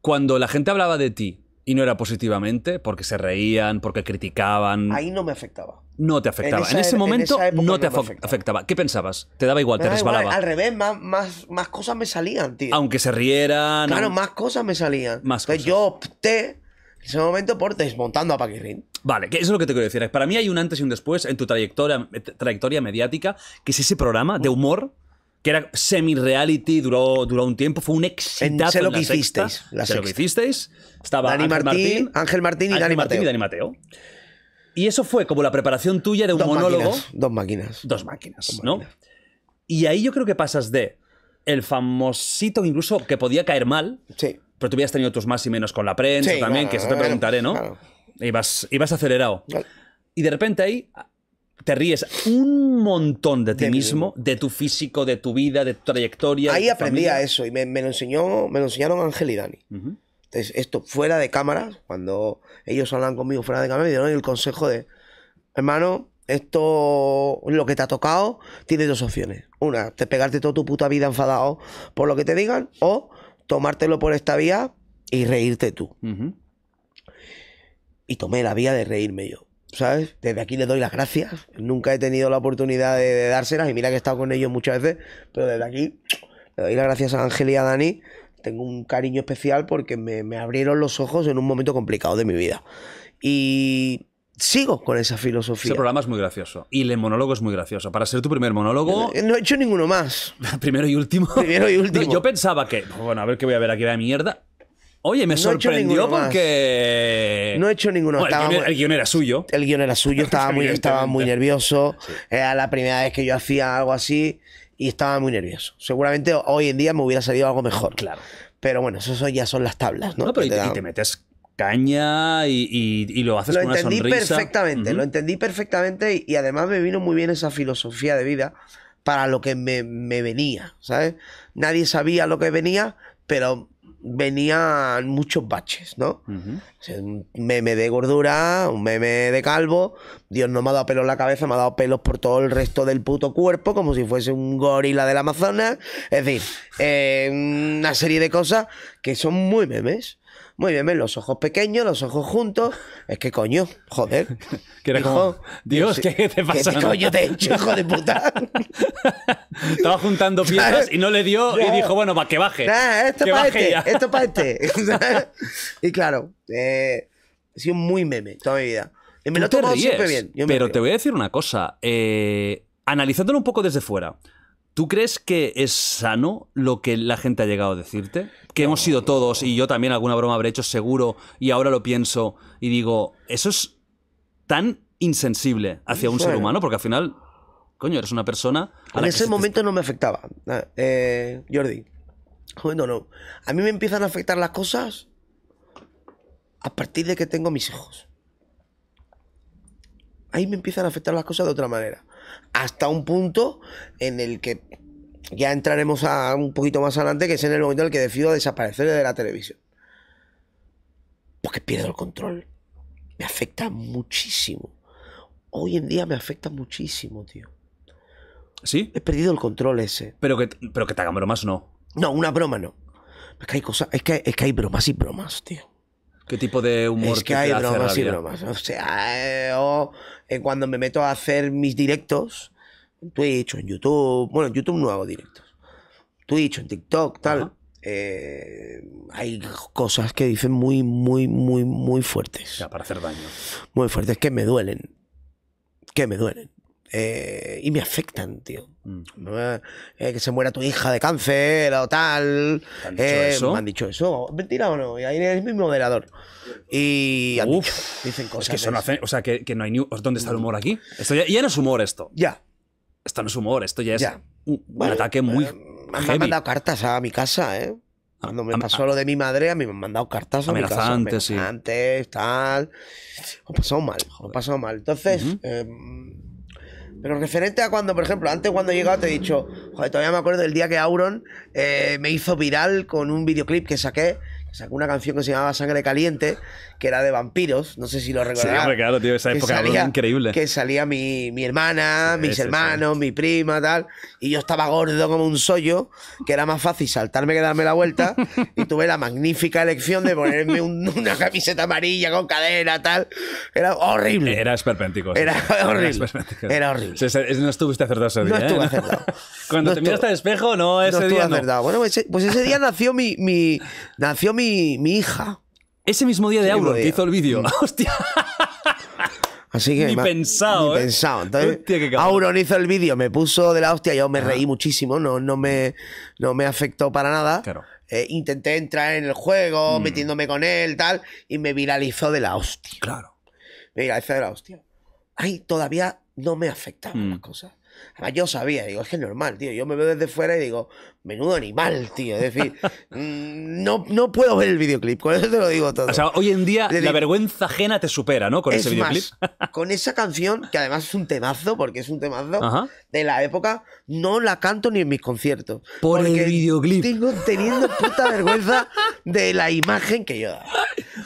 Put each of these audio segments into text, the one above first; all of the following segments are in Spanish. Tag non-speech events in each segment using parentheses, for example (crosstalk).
Cuando la gente hablaba de ti y no era positivamente, porque se reían, porque criticaban. Ahí no me afectaba. No te afectaba. En, ese e- momento no te afectaba. ¿Qué pensabas? ¿Te daba igual? ¿Te resbalaba? Al revés, más, más, cosas me salían, tío. Aunque se rieran. Claro, más cosas me salían. Más cosas. yo opté en ese momento por desmontando a Paquirrin. Vale, que eso es lo que te quiero decir. Para mí hay un antes y un después en tu trayectoria, trayectoria mediática, que es ese programa de humor que era semi-reality, duró, duró un tiempo, fue un exitazo. sé lo que hicisteis. sé lo hicisteis. Estaba Ángel Martín, y, Dani Martín y Dani Mateo. Y eso fue como la preparación tuya de un monólogo. dos máquinas. Dos máquinas, Y ahí yo creo que pasas de el famosito incluso que podía caer mal. Pero tú habías tenido tus más y menos con la prensa también, que eso te preguntaré, ¿no? Y Ibas, ibas acelerado. Y de repente ahí te ríes un montón de ti mismo, de tu físico, de tu vida, de tu trayectoria. Ahí aprendí a eso y me, lo enseñó, me lo enseñaron Ángel y Dani. Entonces, esto fuera de cámara, cuando ellos hablan conmigo fuera de cámara, me dieron el consejo de, hermano, esto, lo que te ha tocado, tienes dos opciones. Una, te pegarte toda tu puta vida enfadado por lo que te digan, o tomártelo por esta vía y reírte tú. Y tomé la vía de reírme yo. ¿sabes? Desde aquí les doy las gracias. Nunca he tenido la oportunidad de, dárselas y mira que he estado con ellos muchas veces, pero desde aquí le doy las gracias a Ángel y a Dani. Tengo un cariño especial porque me, abrieron los ojos en un momento complicado de mi vida. Y sigo con esa filosofía. Ese programa es muy gracioso. Y el monólogo es muy gracioso. Para ser tu primer monólogo. No, no he hecho ninguno más. (laughs) Primero y último. Primero y último. Yo pensaba que. Bueno, a ver qué voy a ver aquí de mierda. Oye, me sorprendió porque. No he hecho ninguno. Bueno, el, guión era suyo. El guión era suyo, (laughs) estaba muy, estaba muy nervioso. Era la primera vez que yo hacía algo así y estaba muy nervioso. Seguramente hoy en día me hubiera salido algo mejor. Claro. Pero bueno, eso ya son las tablas, ¿no? no pero y te, metes caña y, lo haces con una sonrisa. Lo entendí perfectamente, lo entendí perfectamente y, además me vino muy bien esa filosofía de vida para lo que me, me venía, ¿sabes? Nadie sabía lo que venía, pero venían muchos baches, ¿no? un meme de gordura, un meme de calvo. Dios no me ha dado pelo en la cabeza, me ha dado pelos por todo el resto del puto cuerpo, como si fuese un gorila del Amazonas. Es decir, eh, una serie de cosas que son muy memes. Muy bien, los ojos pequeños, los ojos juntos. Es que coño, joder. (laughs) qué Dios, ¿qué, te pasa? ¿Qué coño te he hecho, hijo de puta? (laughs) Estaba juntando (laughs) piezas y no le dio y dijo, bueno, va, que baje. esto para este, esto para este. y claro, eh, he sido muy meme toda mi vida. Y me lo bien. pero te voy a decir una cosa. Eh, analizándolo un poco desde fuera. ¿Tú crees que es sano lo que la gente ha llegado a decirte? Que hemos sido todos, y yo también alguna broma habré hecho seguro, y ahora lo pienso y digo, eso es tan insensible hacia un ser humano, porque al final, coño, eres una persona. en ese momento no me afectaba, ah, eh, Jordi. No, no. A mí me empiezan a afectar las cosas a partir de que tengo mis hijos ahí me empiezan a afectar las cosas de otra manera. Hasta un punto en el que ya entraremos a un poquito más adelante, que es en el momento en el que decido desaparecer de la televisión. Porque pierdo el control. Me afecta muchísimo. Hoy en día me afecta muchísimo, tío. ¿Sí? He perdido el control ese. Pero que, pero que te hagan bromas, no. No, una broma no. Es que hay cosas, es que, es que hay bromas y bromas, tío. ¿Qué tipo de humor? Es que, hay bromas y bromas. O sea, eh, eh, cuando me meto a hacer mis directos, en Twitch en YouTube, bueno, en YouTube no hago directos. Twitch, en TikTok, tal. Eh, hay cosas que dicen muy, muy, muy, muy fuertes. Ya, para hacer daño. Muy fuertes, que me duelen. Que me duelen. Eh, y me afectan, tío. Mm. Eh, que se muera tu hija de cáncer o tal. Eh, me han dicho eso. ¿Mentira o no? Y ahí es mi moderador. Y han dicho, dicen cosas. que o sea, que, no hay ni. ¿Dónde está el humor aquí? Esto ya, no es humor esto. Ya. Esto no es humor, esto ya es ya. un, ataque muy. me han mandado cartas a mi casa, ¿eh? Ah, Cuando me pasó lo de mi madre, a mí me han mandado cartas a mi casa. Amenazantes, sí. tal. Lo pasado mal, lo pasado mal. Entonces, pero referente a cuando, por ejemplo, antes cuando he llegado te he dicho, joder, todavía me acuerdo del día que Auron eh, me hizo viral con un videoclip que saqué sacó una canción que se llamaba Sangre Caliente, que era de vampiros, no sé si lo recordáis Sí, hombre, claro, tío, esa época era increíble. Que salía mi, mi hermana, mis hermanos, mi prima, tal, y yo estaba gordo como un sollo, que era más fácil saltarme que darme la vuelta, y tuve la magnífica elección de ponerme una camiseta amarilla con cadena, tal. Era horrible. Era esperpéntico. Era horrible. Era, horrible. no estuviste acertado ese día. No estuve ¿eh? acertado. (laughs) Cuando te miraste al espejo, no, ese día no. Acertado. Bueno, pues, pues ese, día nació mi, mi nació mi mi, hija. Ese mismo día de Auro que hizo el vídeo. Mm. (laughs) Hostia. Así que. Ni pensado. Ni ¿eh? pensado. Entonces, Auron hizo el vídeo, me puso de la hostia, yo me ah. reí muchísimo, no, no, me, no me afectó para nada. Eh, intenté entrar en el juego, mm. metiéndome con él, tal, y me viralizó de la hostia. Claro. Me viralizó de la hostia. Ay, todavía no me afectaban mm. las cosas yo sabía, digo, es que es normal, tío. Yo me veo desde fuera y digo, menudo animal, tío. Es decir, (laughs) mm, no, no puedo ver el videoclip, con eso te lo digo todo. O sea, hoy en día la vergüenza ajena te supera, ¿no? Con ese videoclip. con esa canción, que además es un temazo, porque es un temazo de la época, no la canto ni en mis conciertos. Por el videoclip. Tengo teniendo puta vergüenza de la imagen que yo daba.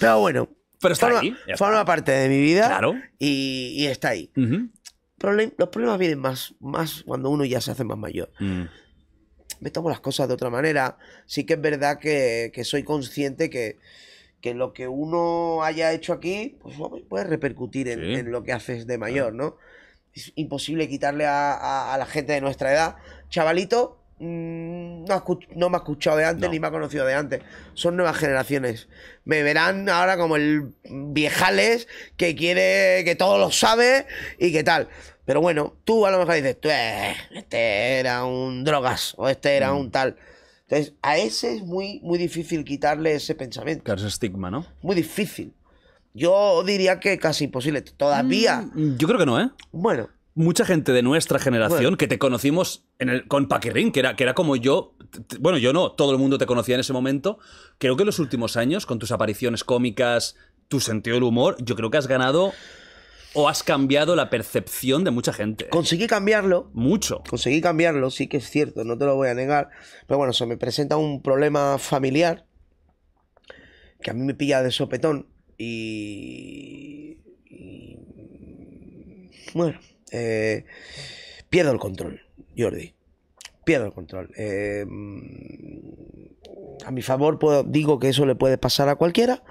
Pero bueno. Pero está forma, ahí. Forma parte de mi vida. Y, está ahí los problemas vienen más, más cuando uno ya se hace más mayor. Mm. Me tomo las cosas de otra manera. Sí que es verdad que, soy consciente que, lo que uno haya hecho aquí pues, puede repercutir en, lo que haces de mayor, ¿no? Es imposible quitarle a, la gente de nuestra edad. Chavalito, mm, no, me ha escuchado de antes ni me ha conocido de antes. Son nuevas generaciones. Me verán ahora como el viejales que quiere que todo lo sabe y que tal. Pero bueno, tú a lo mejor dices, eh, este era un drogas o este era mm. un tal. Entonces, a ese es muy, muy difícil quitarle ese pensamiento. Claro, ese estigma, ¿no? Muy difícil. Yo diría que casi imposible. Todavía. Mm, yo creo que no, ¿eh? Bueno. Mucha gente de nuestra generación que te conocimos en el, con Paquirrín, que era, que era como yo. Bueno, yo no, todo el mundo te conocía en ese momento. Creo que en los últimos años, con tus apariciones cómicas, tu sentido del humor, yo creo que has ganado o has cambiado la percepción de mucha gente. Conseguí cambiarlo. Mucho. Conseguí cambiarlo, sí que es cierto, no te lo voy a negar. Pero bueno, se me presenta un problema familiar que a mí me pilla de sopetón y... Bueno, eh, pierdo el control, Jordi. Pierdo el control. Eh, a mi favor digo que eso le puede pasar a cualquiera.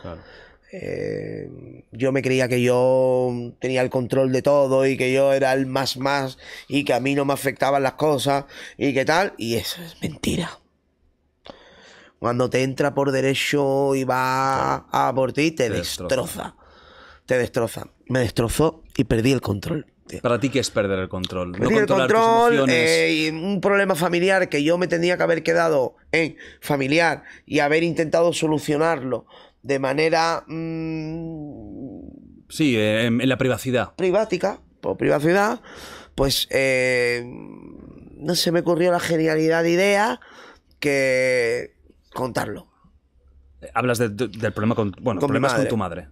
Eh, yo me creía que yo tenía el control de todo y que yo era el más más y que a mí no me afectaban las cosas y que tal. Y eso es mentira. Cuando te entra por derecho y va a por ti, te, destroza. Te destroza. Me destrozó y perdí el control. Para ti, ¿qué es perder el control? el control, eh, un problema familiar que yo me tenía que haber quedado en familiar y haber intentado solucionarlo de manera... Mm, sí, eh, en, la privacidad. Privática, por privacidad, pues eh, no se me ocurrió la genialidad de idea que contarlo. Hablas del problema con... Bueno, con tu madre.